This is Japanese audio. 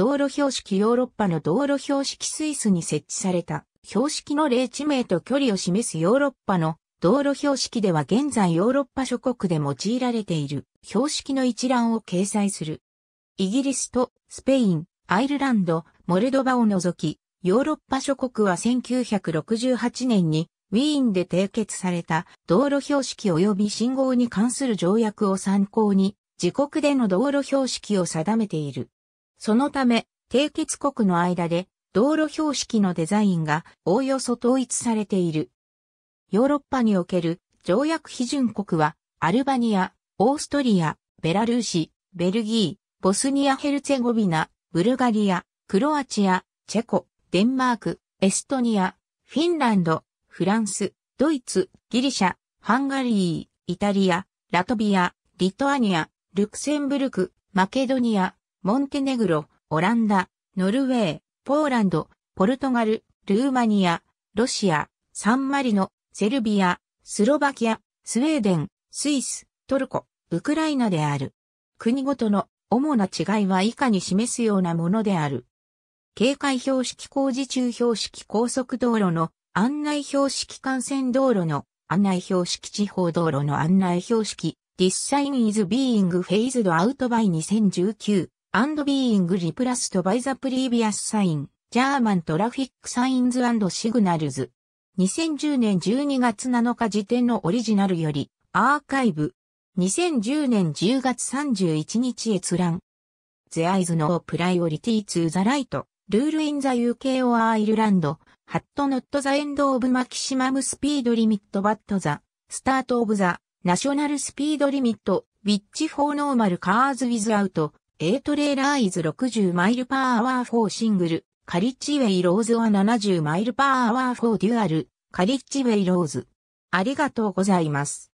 道路標識ヨーロッパの道路標識スイスに設置された標識の例地名と距離を示すヨーロッパの道路標識では現在ヨーロッパ諸国で用いられている標識の一覧を掲載する。イギリスとスペイン、アイルランド、モルドバを除き、ヨーロッパ諸国は1968年にウィーンで締結された道路標識及び信号に関する条約を参考に自国での道路標識を定めている。そのため、締結国の間で道路標識のデザインがおおよそ統一されている。ヨーロッパにおける条約批准国は、アルバニア、オーストリア、ベラルーシ、ベルギー、ボスニア・ヘルツェゴビナ、ブルガリア、クロアチア、チェコ、デンマーク、エストニア、フィンランド、フランス、ドイツ、ギリシャ、ハンガリー、イタリア、ラトビア、リトアニア、ルクセンブルク、マケドニア、モンテネグロ、オランダ、ノルウェー、ポーランド、ポルトガル、ルーマニア、ロシア、サンマリノ、セルビア、スロバキア、スウェーデン、スイス、トルコ、ウクライナである。国ごとの主な違いは以下に示すようなものである。警戒標識工事中標識高速道路の案内標識幹線道路の案内標識地方道路の案内標識 This sign is being phased out by 2019 and being replaced by the previous sign, German Traffic Signs and Signals。2010年12月7日時点のオリジナルより、アーカイブ。2010年10月31日閲覧。The eyes no priority to the light, rule in the UK or Ireland, had not the end of maximum speed limit but the start of the national speed limit, which for normal cars without A トレーラーイズ60マイルパーアワー4シングル、カリッチウェイローズは70マイルパーアワー4デュアル、カリッチウェイローズ。ありがとうございます。